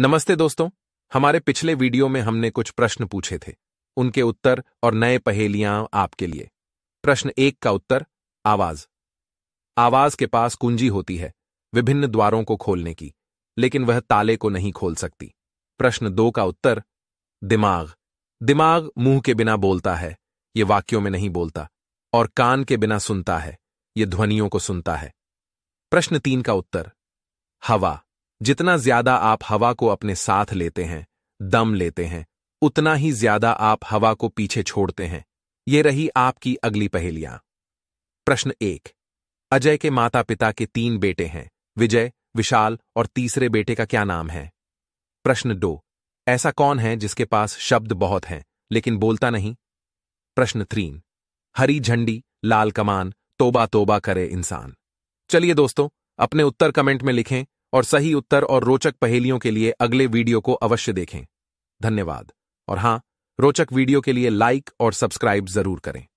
नमस्ते दोस्तों हमारे पिछले वीडियो में हमने कुछ प्रश्न पूछे थे उनके उत्तर और नए पहेलियां आपके लिए प्रश्न एक का उत्तर आवाज आवाज के पास कुंजी होती है विभिन्न द्वारों को खोलने की लेकिन वह ताले को नहीं खोल सकती प्रश्न दो का उत्तर दिमाग दिमाग मुंह के बिना बोलता है ये वाक्यों में नहीं बोलता और कान के बिना सुनता है ये ध्वनियों को सुनता है प्रश्न तीन का उत्तर हवा जितना ज्यादा आप हवा को अपने साथ लेते हैं दम लेते हैं उतना ही ज्यादा आप हवा को पीछे छोड़ते हैं ये रही आपकी अगली पहेलियां प्रश्न एक अजय के माता पिता के तीन बेटे हैं विजय विशाल और तीसरे बेटे का क्या नाम है प्रश्न दो ऐसा कौन है जिसके पास शब्द बहुत हैं लेकिन बोलता नहीं प्रश्न तीन हरी झंडी लाल कमान तोबा तोबा करे इंसान चलिए दोस्तों अपने उत्तर कमेंट में लिखें और सही उत्तर और रोचक पहेलियों के लिए अगले वीडियो को अवश्य देखें धन्यवाद और हां रोचक वीडियो के लिए लाइक और सब्सक्राइब जरूर करें